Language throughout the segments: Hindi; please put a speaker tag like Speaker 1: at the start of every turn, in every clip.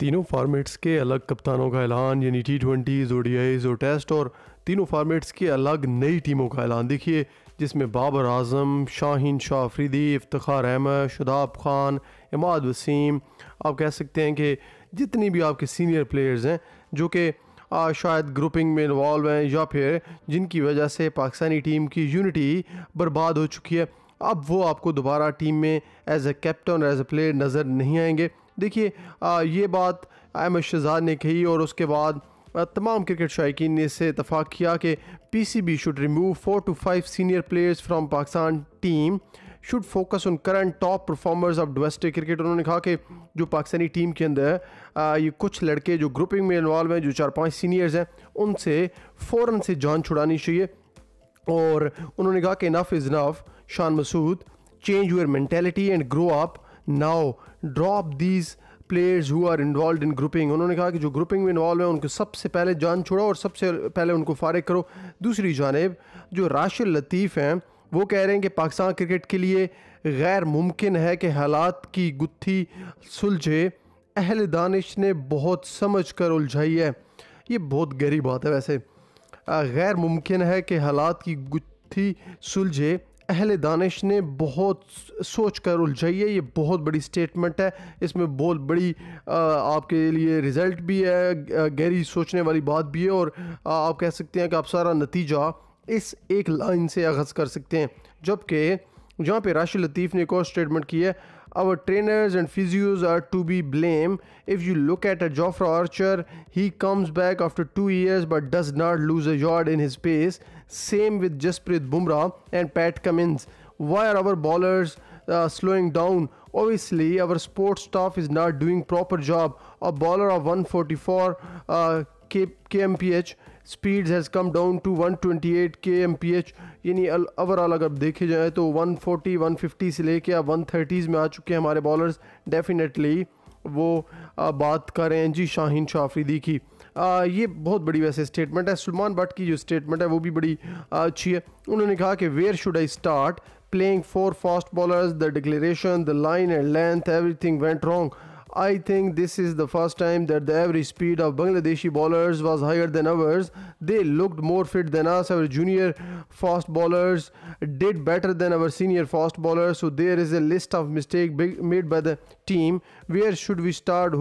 Speaker 1: तीनों फार्मेट्स के अलग कप्तानों का ऐलान यानी टी ट्वेंटी डी आई और टेस्ट और तीनों फार्मेट्स की अलग नई टीमों का ऐलान देखिए जिसमें बाबर आजम शाहीन शाह अफरीदी इफ्तार अहमद शुदाब खान इमाद वसीम आप कह सकते हैं कि जितनी भी आपके सीनियर प्लेयर्स हैं जो कि शायद ग्रुपिंग में इन्वॉल्व हैं या फिर जिनकी वजह से पाकिस्तानी टीम की यूनिटी बर्बाद हो चुकी है अब वो आपको दोबारा टीम में एज ए कैप्टन और एज ए प्लेयर नज़र नहीं आएंगे देखिए ये बात एम शहजाद ने कही और उसके बाद तमाम क्रिकेट शायक ने इसे इतफाक़ किया कि P C B should remove four two five senior players from Pakistan team should focus on current top performers of domestic cricket उन्होंने कहा कि जो पाकिस्तानी टीम के अंदर ये कुछ लड़के जो ग्रुपिंग में इन्वॉल्व हैं जो चार पाँच सीनियर्स हैं उनसे फ़ौर से जान छुड़ानी चाहिए और उन्होंने कहा कि enough is enough Shan Masood change your mentality and grow up now drop these players who are involve in grouping उन्होंने कहा कि जो ग्रुपिंग में इन्वॉल्व है उनको सबसे पहले जान छोड़ो और सबसे पहले उनको फारग करो दूसरी जानब जो राशिद लतीफ़ हैं वो कह रहे हैं कि पाकिस्तान क्रिकेट के लिए गैर मुमकिन है कि हालात की गुत्थी सुलझे अहल दानिश ने बहुत समझ कर उलझाई है ये बहुत गहरी बात है वैसे गैर मुमकिन है कि हालात की गुत्थी सुलझे अहल दानिश ने बहुत सोच कर उलझाई है ये बहुत बड़ी स्टेटमेंट है इसमें बहुत बड़ी आपके लिए रिज़ल्ट भी है गहरी सोचने वाली बात भी है और आप कह सकते हैं कि आप सारा नतीजा इस एक लाइन से अगज कर सकते हैं जबकि जहाँ पे राशि लतीफ़ ने एक और स्टेटमेंट की है our trainers and physios are to be blame if you look at a Jofra Archer he comes back after two years but does not lose a yard in his pace. Same with Jasprit Bumrah and Pat Cummins. Why are our bowlers uh, slowing down? Obviously, our sports staff is not doing proper job. A bowler of 144 uh, K- kmph speeds has come down to 128 kmph. M P H यानी ओवरऑल अगर 140 150 से लेके अब 130s में आ चुके हैं हमारे बॉलर्स डेफिनेटली वो बात करें जी शाहीन शाफरीदी की आ, ये बहुत बड़ी वैसे स्टेटमेंट है सलमान भट्ट की जो स्टेटमेंट है वो भी बड़ी अच्छी है उन्होंने कहा कि where should I start playing four fast bowlers the declaration the line and length everything went wrong I think this is the first time that the every speed of Bangladeshi bowlers was higher than ours they looked more fit than us our junior fast bowlers did better than our senior fast bowler so there is a list of mistake made by the team where should we start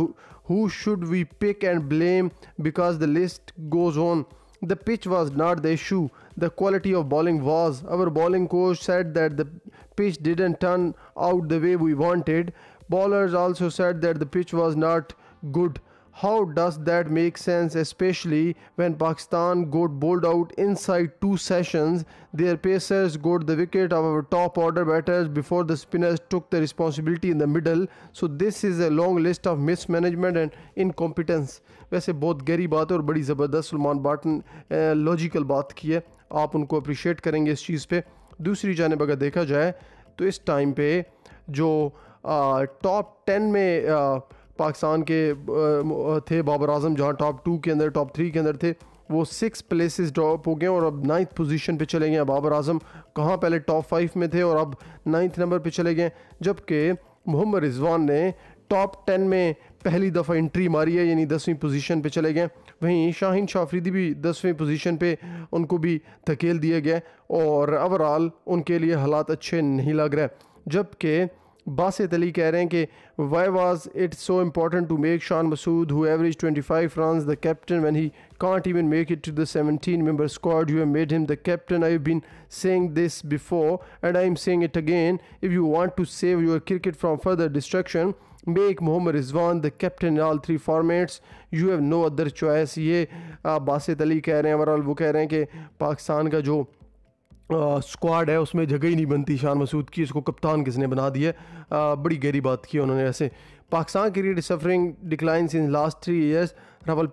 Speaker 1: Who should we pick and blame? Because the list goes on. The pitch was not the issue. The quality of bowling was. Our bowling coach said that the pitch didn't turn out the way we wanted. Ballers also said that the pitch was not good. How does that make sense, especially when Pakistan got bowled out inside two sessions? Their pacers got the wicket of our top order batters before the spinners took the responsibility in the middle. So, this is a long list of mismanagement and incompetence. वैसे बहुत गहरी बात है और बड़ी ज़बरदस्त सलमान बाटन लॉजिकल बात की है आप उनको अप्रिशिएट करेंगे इस चीज़ पे दूसरी जानब अगर देखा जाए तो इस टाइम पे जो टॉप टेन में आ, पाकिस्तान के थे बाबर आजम जहाँ टॉप टू के अंदर टॉप थ्री के अंदर थे वो सिक्स प्लेसेस ड्रॉप हो गए और अब नाइन्थ पोजीशन पे चले गए बाबर आजम कहाँ पहले टॉप फाइव में थे और अब नाइन्थ नंबर पे चले गए जबकि मोहम्मद रिजवान ने टॉप टेन में पहली दफ़ा एंट्री मारी है यानी दसवीं पोजीशन पे चले गए वहीं शाहिन शाफरीदी भी दसवीं पोजीशन पे उनको भी धकेल दिया गया और ओवरऑल उनके लिए हालात अच्छे नहीं लग रहे जबकि Basit Ali saying that why was it so important to make Sean Masood, who averaged 25 runs, the captain when he can't even make it to the 17-member squad? You have made him the captain. I have been saying this before, and I am saying it again. If you want to save your cricket from further destruction, make Mohammad Rizwan the captain in all three formats. You have no other choice. Ye uh, Basit Ali saying. Overall, he saying that Pakistan's squad है उसमें जगह ही नहीं बनती शान मसूद की इसको कप्तान किसने बना दिया बड़ी गहरी बात की उन्होंने ऐसे Pakistan cricket suffering decline in last three years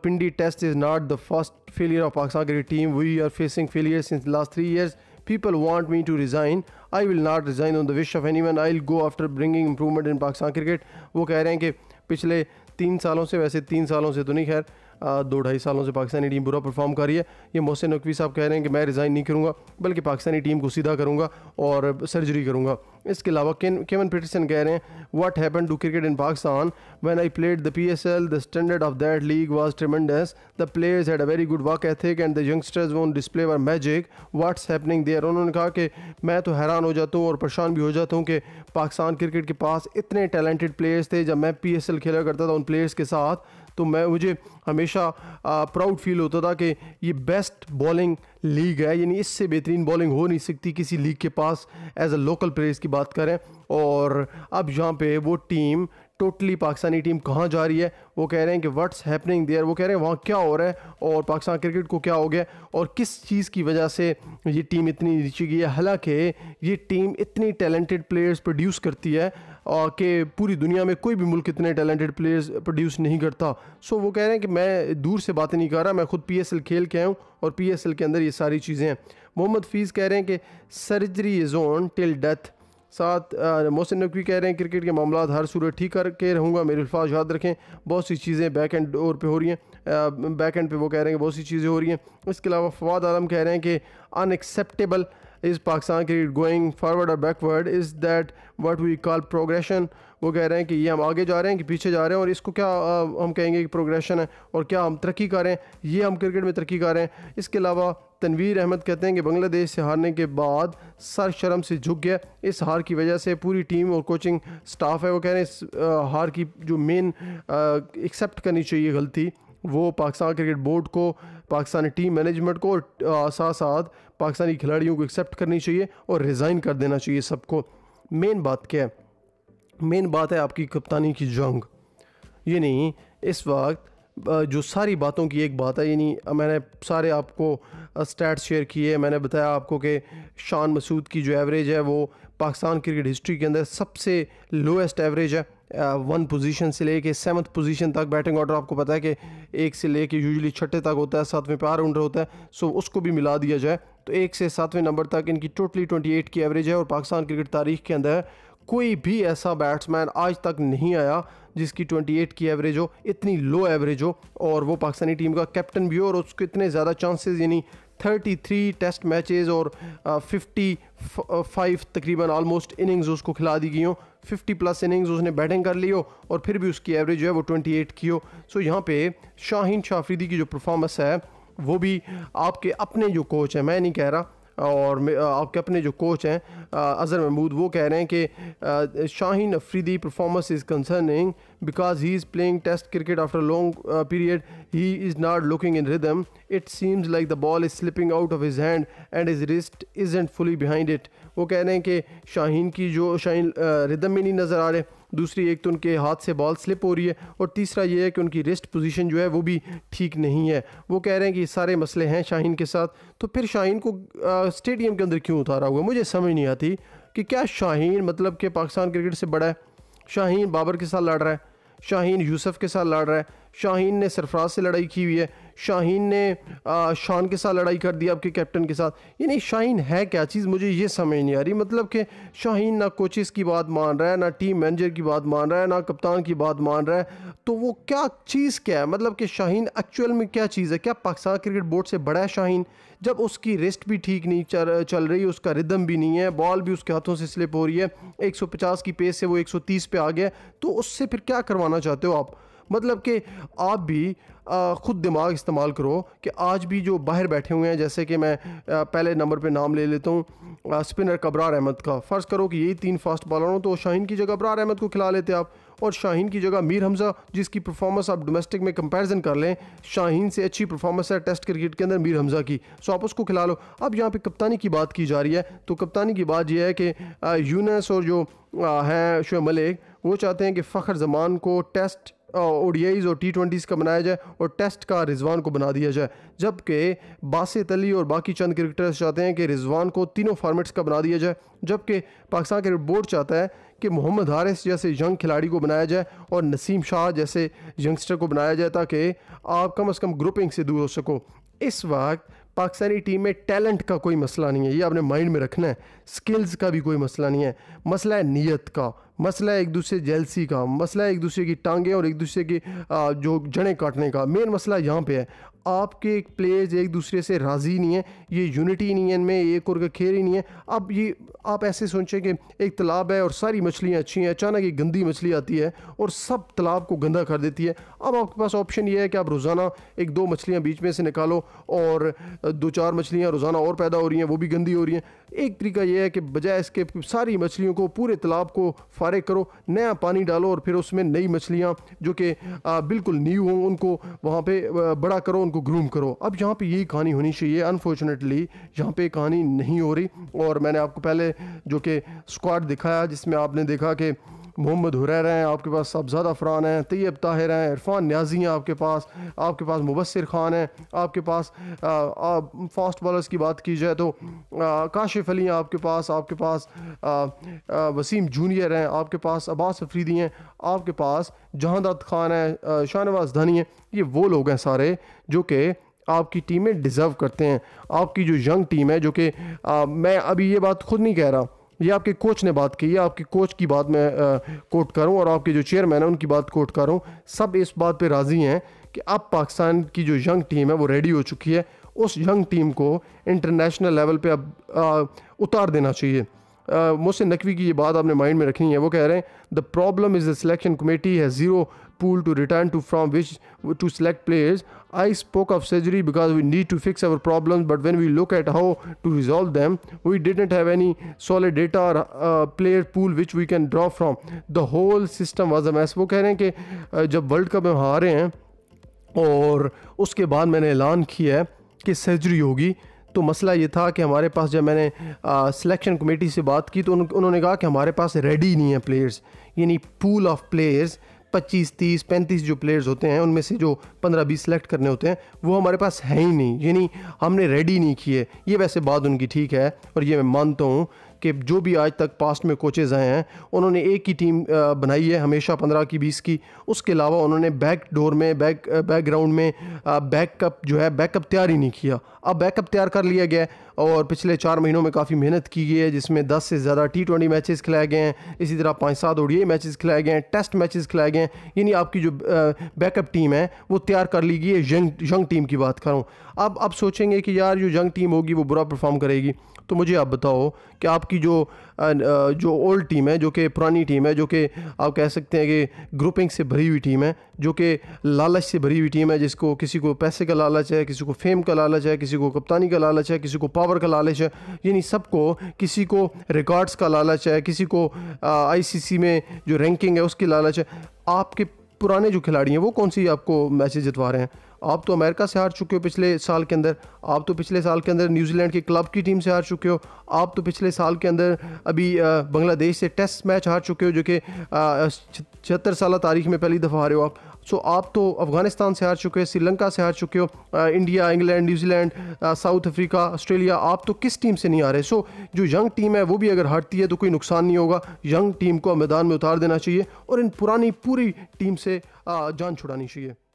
Speaker 1: Pindi test is not the first failure of Pakistan cricket team we are facing failure in last three years people me to resign I will not resign on the wish of anyone I will go after bringing improvement in Pakistan cricket वो कह रहे हैं कि पिछले तीन सालों से वैसे तीन सालों से तो नहीं खैर दो ढाई सालों से पाकिस्तानी टीम बुरा परफॉर्म कर रही है ये मोहसिन नकवी साहब कह रहे हैं कि मैं रिज़ाइन नहीं करूँगा बल्कि पाकिस्तानी टीम को सीधा करूँगा और सर्जरी करूँगा इसके अलावा केवन पीटरसन कह रहे हैं what happen to cricket in Pakistan when I played the PSL the standard of that league was tremendous the players had a very good work ethic and the youngsters won display were magic what's happening there उन्होंने कहा कि मैं तो हैरान हो जाता हूँ और परेशान भी हो जाता हूँ कि पाकिस्तान क्रिकेट के पास इतने टैलेंटेड प्लेयर्स थे जब मैं पी खेला करता था उन प्लेयर्स के साथ तो मैं मुझे हमेशा प्राउड फील होता था कि ये बेस्ट बॉलिंग लीग है यानी इससे बेहतरीन बॉलिंग हो नहीं सकती किसी लीग के पास एज अ लोकल प्लेयर्स की बात करें और अब यहाँ पे वो टीम टोटली पाकिस्तानी टीम कहाँ जा रही है वो कह रहे हैं कि व्हाट्स हैपनिंग देयर वो कह रहे हैं वहाँ क्या हो रहा है और पाकिस्तान क्रिकेट को क्या हो गया और किस चीज़ की वजह से ये टीम इतनी नीचे गई है हालांकि ये टीम इतनी टैलेंटेड प्लेयर्स प्रोड्यूस करती है कि पूरी दुनिया में कोई भी मुल्क इतने टैलेंटेड प्लेयर्स प्रोड्यूस नहीं करता सो वो कह रहे हैं कि मैं दूर से बातें नहीं कर रहा मैं खुद पी खेल के आया हूँ और पी के अंदर ये सारी चीज़ें हैं मोहम्मद फीस कह रहे हैं कि surgery is on till death साथ मोहसिन नकवी कह रहे हैं क्रिकेट के मामला हर सूरत ठीक करके रहूँगा मेरे अल्फाज याद रखें बहुत सी चीज़ें बैक एंड डोर पे हो रही हैं बैक एंड पे वो कह रहे हैं कि बहुत सी चीज़ें हो रही हैं इसके अलावा फवाद आलम कह रहे हैं कि अनएक्सेप्टेबल इज़ पाकिस्तान की गोइंग फॉरवर्ड और backward is that what we call progression वो कह रहे हैं कि ये हम आगे जा रहे हैं कि पीछे जा रहे हैं और इसको क्या हम कहेंगे कि प्रोग्रेशन है और क्या हम तरक्की कर रहे हैं ये हम क्रिकेट में तरक्की कर रहे हैं इसके अलावा तनवीर अहमद कहते हैं कि बांग्लादेश से हारने के बाद सर शर्म से झुक गया इस हार की वजह से पूरी टीम और कोचिंग स्टाफ है वो कह रहे हैं इस हार की जो मेन एक्सेप्ट करनी चाहिए गलती वो पाकिस्तान क्रिकेट बोर्ड को पाकिस्तानी टीम मैनेजमेंट को और साथ साथ पाकिस्तानी खिलाड़ियों को एक्सेप्ट करनी चाहिए और रिज़ाइन कर देना चाहिए सबको मेन बात क्या है मेन बात है आपकी कप्तानी की जंग ये नहीं इस वक्त जो सारी बातों की एक बात है यानी मैंने सारे आपको स्टैट्स शेयर किए मैंने बताया आपको कि शान मसूद की जो एवरेज है वो पाकिस्तान क्रिकेट हिस्ट्री के अंदर सबसे लोएस्ट एवरेज है वन पोजीशन से लेके सेवन्थ पोजीशन तक बैटिंग ऑर्डर आपको पता है कि एक से लेके यूजुअली छठे तक होता है सातवें पार ऑर्डर होता है सो उसको भी मिला दिया जाए तो एक से सातवें नंबर तक इनकी टोटली ट्वेंटी एट की एवरेज है और पाकिस्तान क्रिकेट तारीख के अंदर कोई भी ऐसा बैट्समैन आज तक नहीं आया जिसकी ट्वेंटी एट की एवरेज हो इतनी लो एवरेज हो और वो पाकिस्तानी टीम का कैप्टन भी हो और उसको इतने ज़्यादा चांसेज यानी 33 टेस्ट मैचेस और फिफ्टी uh, फाइव uh, तकरीबन ऑलमोस्ट इनिंग्स उसको खिला दी गई हो 50 प्लस इनिंग्स उसने बैटिंग कर ली हो और फिर भी उसकी एवरेज जो है वो 28 की हो सो यहाँ पे शाहीन शाफरीदी की जो परफॉर्मेंस है वो भी आपके अपने जो कोच है मैं नहीं कह रहा और आपके अपने जो कोच हैं अजहर महमूद वो कह रहे हैं कि Shaheen Afridi performance is concerning because he is playing test cricket after long period he is not looking in rhythm it seems like the ball is slipping out of his hand and his wrist is and fully behind it वो कह रहे हैं कि शाहीन की जो शाहीन रिदम में नहीं नज़र आ रहे दूसरी एक तो उनके हाथ से बॉल स्लिप हो रही है और तीसरा ये है कि उनकी रेस्ट पोजीशन जो है वो भी ठीक नहीं है वो कह रहे हैं कि सारे मसले हैं शाहीन के साथ तो फिर शाहीन को स्टेडियम के अंदर क्यों उतारा हुआ मुझे समझ नहीं आती कि क्या शाहीन मतलब कि पाकिस्तान क्रिकेट से बड़ा है शाहीन बाबर के साथ लड़ रहा है शाहीन यूसफ के साथ लड़ रहा है शाहीन ने सरफराज से लड़ाई की हुई है शाहीन ने शान के साथ लड़ाई कर दी आपके कैप्टन के साथ यानी शाहीन है क्या चीज़ मुझे ये समझ नहीं आ रही मतलब कि शाहीन ना कोचेस की बात मान रहा है ना टीम मैनेजर की बात मान रहा है ना कप्तान की बात मान रहा है तो वो क्या चीज़ क्या है मतलब कि शाहीन एक्चुअल में क्या चीज़ है क्या पाकिस्तान क्रिकेट बोर्ड से बड़ा है शाहीन जब उसकी रेस्ट भी ठीक नहीं चल चल रही उसका रिदम भी नहीं है बॉल भी उसके हाथों से स्लिप हो रही है एक की पेस से वो एक पे आ गया तो उससे फिर क्या करवाना चाहते हो आप मतलब कि आप भी ख़ुद दिमाग इस्तेमाल करो कि आज भी जो बाहर बैठे हुए हैं जैसे कि मैं पहले नंबर पे नाम ले लेता हूँ स्पिनर कब्रार अहमद का फ़र्ज़ करो कि यही तीन फास्ट बॉलर हों तो शाहीन की जगह अब्रार अहमद को खिला लेते आप और शाहीन की जगह मीर हमज़ा जिसकी परफॉर्मेंस आप डोमेस्टिक में कंपैरिजन कर लें शाहीन से अच्छी परफॉर्मेंस है टेस्ट क्रिकेट के अंदर मीर हमज़ा की सो आप उसको खिला लो अब यहाँ पे कप्तानी की बात की जा रही है तो कप्तानी की बात यह है कि यूनस और जो हैं शुएब मलिक वो चाहते हैं कि फ़खर जमान को टेस्ट ओडियाईज और टी ट्वेंटीज़ का बनाया जाए और टेस्ट का रिजवान को बना दिया जाए जबकि बासित अली और बाकी चंद क्रिकेटर्स चाहते हैं कि रिजवान को तीनों फार्मेट्स का बना दिया जाए जबकि पाकिस्तान क्रिकेट बोर्ड चाहता है कि मोहम्मद हारिस जैसे यंग खिलाड़ी को बनाया जाए और नसीम शाह जैसे यंगस्टर को बनाया जाए ताकि आप कम अज़ कम ग्रुपिंग से दूर हो सको इस वक्त पाकिस्तानी टीम में टैलेंट का कोई मसला नहीं है ये आपने माइंड में रखना है स्किल्स का भी कोई मसला नहीं है मसला है नीयत का मसला है एक दूसरे जेलसी का मसला है एक दूसरे की टांगें और एक दूसरे की जो जड़ें काटने का मेन मसला यहाँ पे है आपके एक प्लेयर्स एक दूसरे से राज़ी नहीं है ये यूनिटी नहीं है इनमें एक और का खेल ही नहीं है अब ये आप ऐसे सोचें कि एक तालाब है और सारी मछलियाँ अच्छी हैं अचानक एक गंदी मछली आती है और सब तालाब को गंदा कर देती है अब आपके पास ऑप्शन ये है कि आप रोज़ाना एक दो मछलियाँ बीच में से निकालो और दो चार मछलियाँ रोज़ाना और पैदा हो रही हैं वो भी गंदी हो रही हैं एक तरीका यह है कि बजाय इसके सारी मछलियों को पूरे तालाब को फारग करो नया पानी डालो और फिर उसमें नई मछलियाँ जो कि बिल्कुल न्यू हों उनको वहाँ पर बड़ा करो उनको ग्रूम करो अब यहाँ पे यही कहानी होनी चाहिए अनफॉर्चुनेटली यहाँ पे कहानी नहीं हो रही और मैंने आपको पहले जो कि स्क्वाड दिखाया जिसमें आपने देखा कि मोहम्मद हुरैर हैं आपके पास साहबजाद अफरान हैं तैयब ताहिर हैं इरफान न्याजी हैं आपके पास आपके पास मुबसर ख़ान हैं आपके पास आ, आ, फास्ट बॉलर्स की बात की जाए तो काशिफ अली हैं आपके पास आपके पास आ, वसीम जूनियर हैं आपके पास अब्बास अफरीदी हैं आपके पास जहांदाद खान हैं शाहनवाज धनी हैं ये वो लोग हैं सारे जो कि आपकी टीमें डिज़र्व करते हैं आपकी जो यंग टीम है जो कि मैं अभी ये बात खुद नहीं कह रहा ये आपके कोच ने बात की है आपके कोच की बात मैं कोट करूँ और आपके जो चेयरमैन है उनकी बात कोट करूँ सब इस बात पर राज़ी हैं कि अब पाकिस्तान की जो यंग टीम है वो रेडी हो चुकी है उस यंग टीम को इंटरनेशनल लेवल पे अब आ, उतार देना चाहिए मोहसिन नकवी की ये बात आपने माइंड में रखनी है वो कह रहे हैं the problem is the selection committee है zero pool to return to from which to select players I spoke of surgery because we need to fix our problem but when we look at how to resolve them we didn't have any solid data or player pool which we can draw from the whole system was a mess वो कह रहे हैं कि जब वर्ल्ड कप में हारे हैं और उसके बाद मैंने ऐलान किया है कि सर्जरी होगी तो मसला ये था कि हमारे पास जब मैंने सिलेक्शन कमेटी से बात की तो उन, उन्होंने कहा कि हमारे पास रेडी नहीं है प्लेयर्स यानी पूल ऑफ प्लेयर्स 25, 30, 35 जो प्लेयर्स होते हैं उनमें से जो 15, 20 सेलेक्ट करने होते हैं वो हमारे पास है ही नहीं यानी हमने रेडी नहीं किए ये वैसे बात उनकी ठीक है और ये मैं मानता हूँ कि जो भी आज तक पास्ट में कोचेज़ आए हैं उन्होंने एक ही टीम बनाई है हमेशा पंद्रह की बीस की उसके अलावा उन्होंने बैक डोर में बैक बैकग्राउंड में बैकअप जो है बैकअप तैयार ही नहीं किया अब बैकअप तैयार कर लिया गया है और पिछले चार महीनों में काफ़ी मेहनत की गई है जिसमें दस से ज़्यादा टी ट्वेंटी मैचेस खिलाए गए हैं इसी तरह पाँच सात ओडीआई मैचेस खिलाए गए हैं टेस्ट मैचेस खिलाए गए हैं यानी आपकी जो बैकअप टीम है वो तैयार कर ली गई है यंग यंग टीम की बात करूँ अब आप सोचेंगे कि यार जो यंग टीम होगी वो बुरा परफॉर्म करेगी तो मुझे आप बताओ कि आपकी जो Uh, जो ओल्ड टीम है जो कि पुरानी टीम है जो कि आप कह सकते हैं कि ग्रुपिंग से भरी हुई टीम है जो कि लालच से भरी हुई टीम है जिसको किसी को पैसे का लालच है किसी को फेम का लालच है किसी को कप्तानी का लालच है किसी को पावर का लालच है यानी सबको किसी को रिकॉर्ड्स का लालच है किसी को आईसीसी uh, में जो रैंकिंग है उसकी लालच है आपके पुराने जो खिलाड़ी हैं वो कौन सी आपको मैचेज जितवा रहे हैं आप तो अमेरिका से हार चुके हो पिछले साल के अंदर आप तो पिछले साल के अंदर न्यूजीलैंड के क्लब की टीम से हार चुके हो आप तो पिछले साल के अंदर अभी बांग्लादेश से टेस्ट मैच हार चुके हो जो कि छिहत्तर साल तारीख में पहली दफ़ा हारे हो आप सो आप तो अफगानिस्तान से हार चुके हो श्रीलंका से हार चुके हो India England New Zealand South Africa Australia आप तो किस टीम से नहीं हारे सो जो यंग टीम है वो भी अगर हारती है तो कोई नुकसान नहीं होगा यंग टीम को मैदान में उतार देना चाहिए और इन पुरानी पूरी टीम से जान छुड़ानी चाहिए